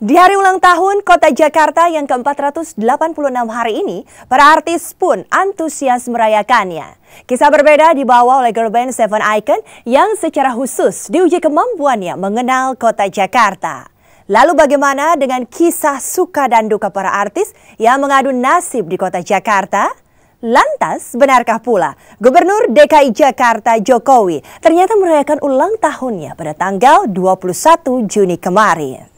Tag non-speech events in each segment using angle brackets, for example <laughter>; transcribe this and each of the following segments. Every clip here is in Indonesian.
Di hari ulang tahun Kota Jakarta yang ke-486 hari ini, para artis pun antusias merayakannya. Kisah berbeda dibawa oleh girl band Seven Icon yang secara khusus diuji kemampuannya mengenal Kota Jakarta. Lalu bagaimana dengan kisah suka dan duka para artis yang mengadu nasib di Kota Jakarta? Lantas, benarkah pula Gubernur DKI Jakarta Jokowi ternyata merayakan ulang tahunnya pada tanggal 21 Juni kemarin?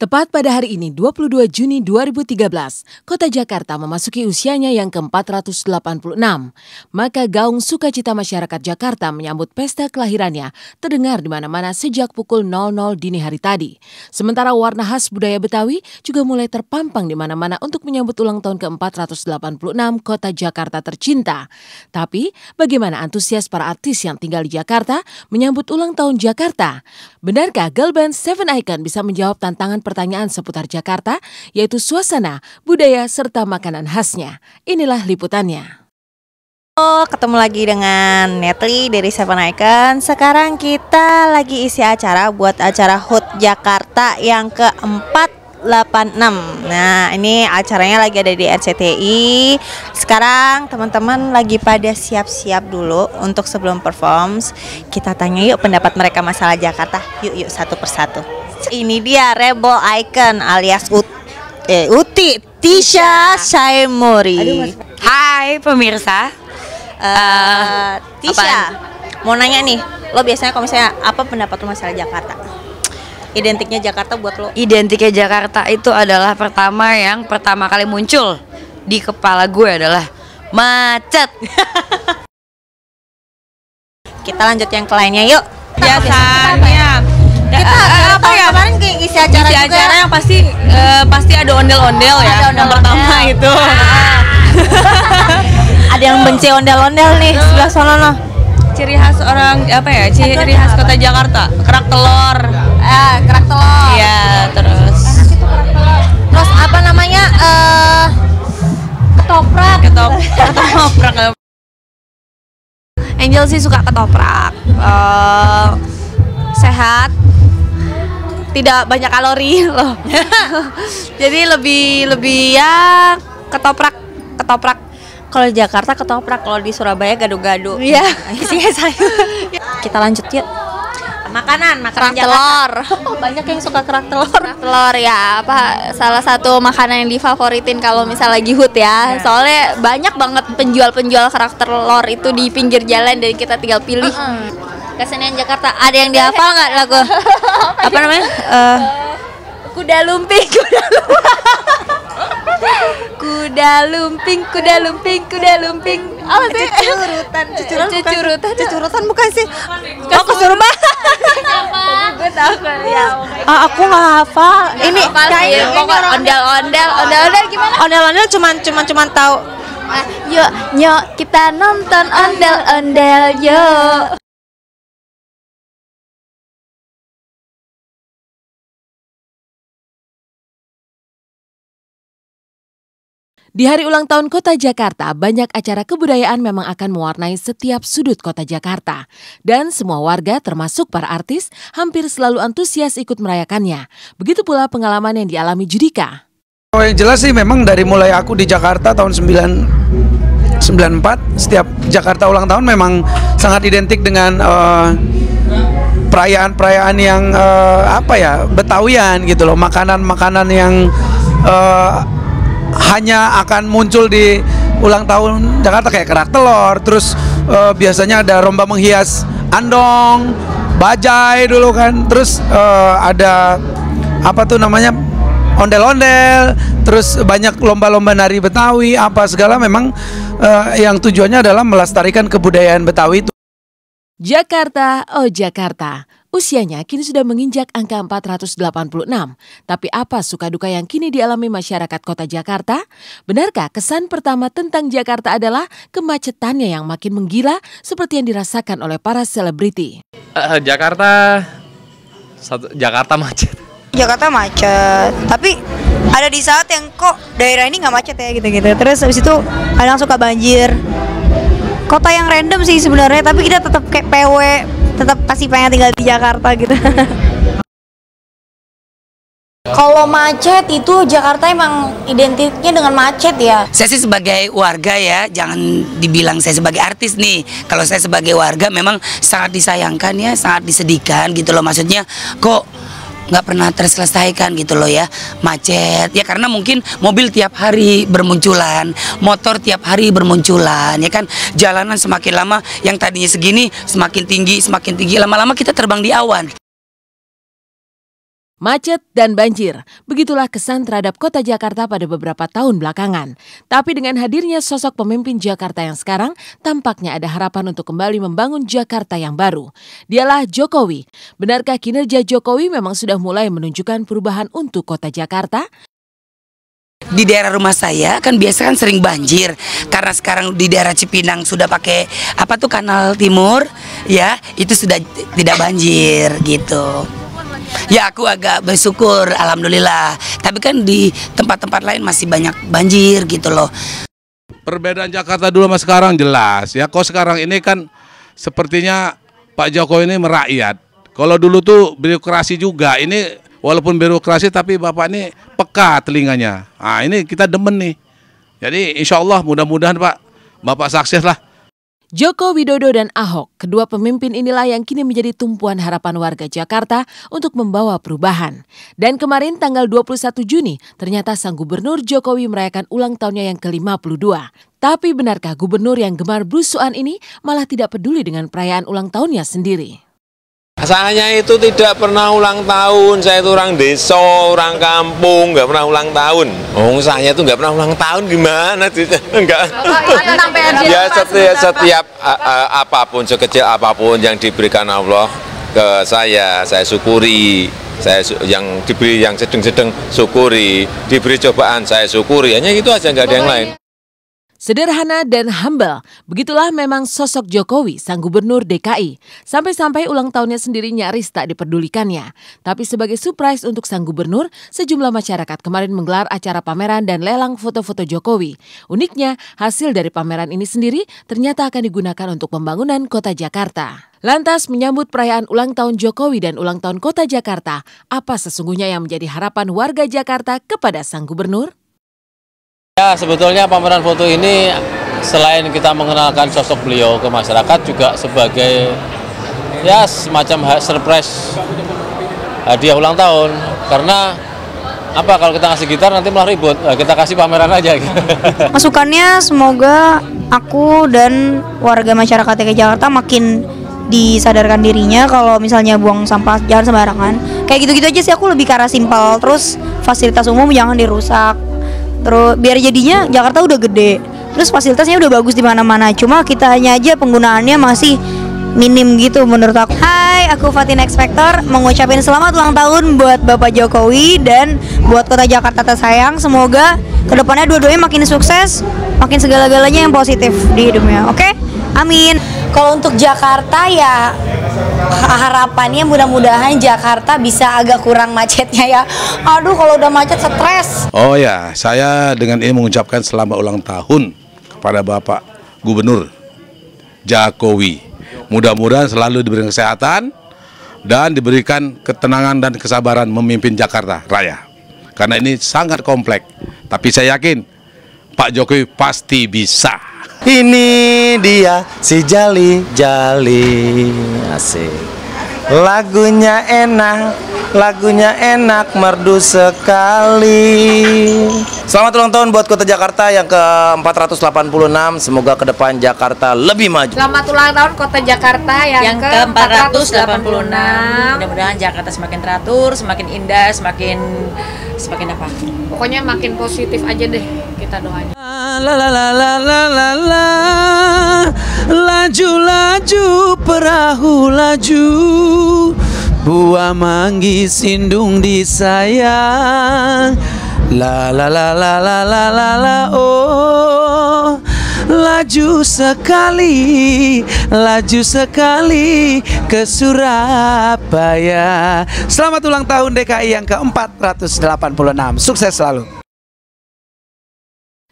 Tepat pada hari ini 22 Juni 2013, kota Jakarta memasuki usianya yang ke-486. Maka gaung sukacita masyarakat Jakarta menyambut pesta kelahirannya terdengar di mana-mana sejak pukul 00 dini hari tadi. Sementara warna khas budaya Betawi juga mulai terpampang di mana-mana untuk menyambut ulang tahun ke-486 kota Jakarta tercinta. Tapi bagaimana antusias para artis yang tinggal di Jakarta menyambut ulang tahun Jakarta? Benarkah girl band Seven Icon bisa menjawab tantangan pertanyaan seputar Jakarta, yaitu suasana, budaya, serta makanan khasnya. Inilah liputannya. Halo, ketemu lagi dengan Netli dari Seven Icon. Sekarang kita lagi isi acara buat acara HUT Jakarta yang ke 86. Nah, ini acaranya lagi ada di RCTI. Sekarang teman-teman lagi pada siap-siap dulu untuk sebelum perform. Kita tanya yuk pendapat mereka masalah Jakarta. Yuk, yuk satu persatu ini dia Rebel Icon alias Ut eh, Uti Tisha Saimuri. Hai pemirsa. Uh, Tisha, apaan? mau nanya nih, lo biasanya kalau misalnya apa pendapat lo masalah Jakarta? Identiknya Jakarta buat lo? Identiknya Jakarta itu adalah pertama yang pertama kali muncul di kepala gue adalah macet. <laughs> Kita lanjut yang lainnya yuk. Biasanya kita eh, apa eh, ya kemarin ke isi acara isi juga. yang pasti uh, pasti ada ondel-ondel ya ada ondel -ondel. yang pertama ah. itu <laughs> ada yang benci ondel-ondel nih sebelah sana noh ciri khas orang apa ya ciri, ciri khas kota Jakarta kerak telur eh kerak telur iya terus ah, terus apa namanya uh, ketoprak ketoprak Angel sih suka ketoprak uh, sehat tidak banyak kalori <laughs> loh. Jadi lebih lebih ya ketoprak ketoprak. Kalau di Jakarta ketoprak, kalau di Surabaya gado-gado. Iya. Isinya sayur. Iya, iya. Kita lanjut yuk. Makanan, makanan kerak telur. Oh, <laughs> banyak yang suka kerak telur. Kerak telur ya, apa salah satu makanan yang difavoritin kalau misalnya lagi hut ya. Iya. Soalnya banyak banget penjual-penjual kerak telur itu di pinggir jalan dan kita tinggal pilih. Uh -uh Kesenian Jakarta. Ada yang dihafal nggak lagu? <laughs> Apa namanya? Uh, kuda lumping, <laughs> kuda lumping. kuda lumping, kuda lumping, kuda lumping. Apa sih? Cucurutan, eh, cucurutan, cucurutan, cucurutan bukan sih? Oh, kesurupan. ya. Ah, aku nggak hafal. Ini kayak iya, ondel-ondel, ondel-ondel gimana? Ondel-ondel cuman cuman cuman tahu Ah, yuk, nyok kita nonton ondel-ondel yuk. Di hari ulang tahun Kota Jakarta, banyak acara kebudayaan memang akan mewarnai setiap sudut Kota Jakarta. Dan semua warga, termasuk para artis, hampir selalu antusias ikut merayakannya. Begitu pula pengalaman yang dialami Judika. Oh, yang jelas sih memang dari mulai aku di Jakarta tahun 9, 94, setiap Jakarta ulang tahun memang sangat identik dengan uh, perayaan-perayaan yang uh, apa ya, Betawian gitu loh, makanan-makanan yang uh, hanya akan muncul di ulang tahun Jakarta kayak kerak telur terus uh, biasanya ada romba menghias andong bajai dulu kan terus uh, ada apa tuh namanya ondel-ondel terus banyak lomba-lomba nari Betawi apa segala memang uh, yang tujuannya adalah melestarikan kebudayaan Betawi itu Jakarta oh Jakarta Usianya kini sudah menginjak angka 486. Tapi apa suka duka yang kini dialami masyarakat kota Jakarta? Benarkah kesan pertama tentang Jakarta adalah kemacetannya yang makin menggila seperti yang dirasakan oleh para selebriti? Uh, Jakarta... Satu, Jakarta macet. Jakarta macet, tapi ada di saat yang kok daerah ini nggak macet ya gitu-gitu terus habis itu kadang suka banjir kota yang random sih sebenarnya tapi kita tetap kayak PW tetap pasti pengen tinggal di Jakarta gitu <laughs> Kalau macet itu Jakarta emang identiknya dengan macet ya. Saya sih sebagai warga ya, jangan dibilang saya sebagai artis nih. Kalau saya sebagai warga memang sangat disayangkan ya, sangat disedihkan gitu loh. Maksudnya kok nggak pernah terselesaikan gitu loh ya macet ya karena mungkin mobil tiap hari bermunculan motor tiap hari bermunculan ya kan jalanan semakin lama yang tadinya segini semakin tinggi semakin tinggi lama-lama kita terbang di awan Macet dan banjir, begitulah kesan terhadap kota Jakarta pada beberapa tahun belakangan. Tapi dengan hadirnya sosok pemimpin Jakarta yang sekarang, tampaknya ada harapan untuk kembali membangun Jakarta yang baru. Dialah Jokowi. Benarkah kinerja Jokowi memang sudah mulai menunjukkan perubahan untuk kota Jakarta? di daerah rumah saya kan biasa kan sering banjir karena sekarang di daerah Cipinang sudah pakai apa tuh kanal timur ya itu sudah tidak banjir gitu. Ya aku agak bersyukur alhamdulillah. Tapi kan di tempat-tempat lain masih banyak banjir gitu loh. Perbedaan Jakarta dulu sama sekarang jelas ya. Kok sekarang ini kan sepertinya Pak Jokowi ini merakyat. Kalau dulu tuh birokrasi juga. Ini walaupun birokrasi tapi Bapak ini peka telinganya. Nah ini kita demen nih. Jadi insya Allah mudah-mudahan Pak Bapak sukses lah. Joko Widodo dan Ahok, kedua pemimpin inilah yang kini menjadi tumpuan harapan warga Jakarta untuk membawa perubahan. Dan kemarin tanggal 21 Juni, ternyata sang gubernur Jokowi merayakan ulang tahunnya yang ke-52. Tapi benarkah gubernur yang gemar berusuhan ini malah tidak peduli dengan perayaan ulang tahunnya sendiri? Saya itu tidak pernah ulang tahun, saya itu orang desa, orang kampung, nggak pernah ulang tahun. Oh, saya itu nggak pernah ulang tahun gimana? Enggak. <laughs> Iya, iya, ya setiap, setiap apapun sekecil apapun yang diberikan Allah ke saya, saya syukuri saya yang diberi yang sedang-sedang syukuri diberi cobaan saya syukuri hanya itu aja nggak ada yang lain Sederhana dan humble, begitulah memang sosok Jokowi, sang gubernur DKI. Sampai-sampai ulang tahunnya sendiri nyaris tak diperdulikannya. Tapi sebagai surprise untuk sang gubernur, sejumlah masyarakat kemarin menggelar acara pameran dan lelang foto-foto Jokowi. Uniknya, hasil dari pameran ini sendiri ternyata akan digunakan untuk pembangunan kota Jakarta. Lantas menyambut perayaan ulang tahun Jokowi dan ulang tahun kota Jakarta, apa sesungguhnya yang menjadi harapan warga Jakarta kepada sang gubernur? Ya sebetulnya pameran foto ini selain kita mengenalkan sosok beliau ke masyarakat juga sebagai ya semacam surprise hadiah ulang tahun karena apa kalau kita ngasih gitar nanti malah ribut nah, kita kasih pameran aja <laughs> masukannya semoga aku dan warga masyarakat DKI Jakarta makin disadarkan dirinya kalau misalnya buang sampah jangan sembarangan kayak gitu-gitu aja sih aku lebih ke arah simpel terus fasilitas umum jangan dirusak terus biar jadinya Jakarta udah gede terus fasilitasnya udah bagus di mana-mana cuma kitanya aja penggunaannya masih minim gitu menurut aku Hai, aku Fatin Expector mengucapkan selamat ulang tahun buat Bapak Jokowi dan buat kota Jakarta tersayang semoga kedepannya dua-duanya makin sukses makin segala-galanya yang positif di hidupnya oke okay? amin kalau untuk Jakarta ya harapannya mudah-mudahan Jakarta bisa agak kurang macetnya ya. Aduh kalau udah macet stres. Oh ya, saya dengan ini mengucapkan selamat ulang tahun kepada Bapak Gubernur Jokowi. Mudah-mudahan selalu diberi kesehatan dan diberikan ketenangan dan kesabaran memimpin Jakarta Raya. Karena ini sangat kompleks, tapi saya yakin Pak Jokowi pasti bisa. Ini dia si Jali Jali Asik Lagunya enak Lagunya enak merdu sekali Selamat ulang tahun buat kota Jakarta yang ke-486 Semoga ke depan Jakarta lebih maju Selamat ulang tahun kota Jakarta yang, yang ke-486 Mudah-mudahan Jakarta semakin teratur, semakin indah, semakin semakin apa? Pokoknya makin positif aja deh kita doanya la la la la la la la Laju laju perahu laju Buah manggis sindung disayang La la la la la la la la oh Laju sekali, laju sekali ke Surabaya Selamat ulang tahun DKI yang ke-486 Sukses selalu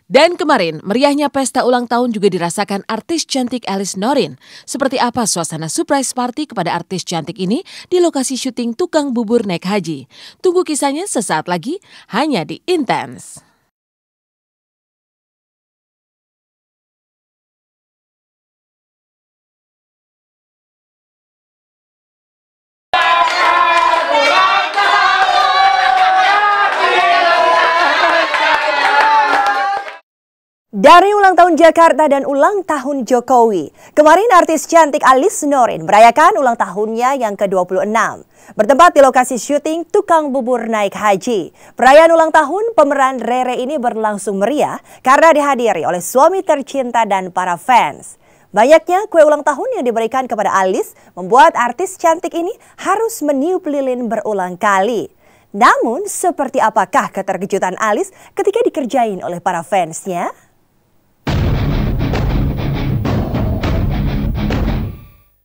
dan kemarin, meriahnya pesta ulang tahun juga dirasakan artis cantik Alice Norin. Seperti apa suasana surprise party kepada artis cantik ini di lokasi syuting Tukang Bubur Naik Haji? Tunggu kisahnya sesaat lagi, hanya di Intense. Dari ulang tahun Jakarta dan ulang tahun Jokowi, kemarin artis cantik Alice Norin merayakan ulang tahunnya yang ke-26. Bertempat di lokasi syuting Tukang Bubur Naik Haji. Perayaan ulang tahun pemeran Rere ini berlangsung meriah karena dihadiri oleh suami tercinta dan para fans. Banyaknya kue ulang tahun yang diberikan kepada Alice membuat artis cantik ini harus meniup lilin berulang kali. Namun, seperti apakah keterkejutan Alice ketika dikerjain oleh para fansnya?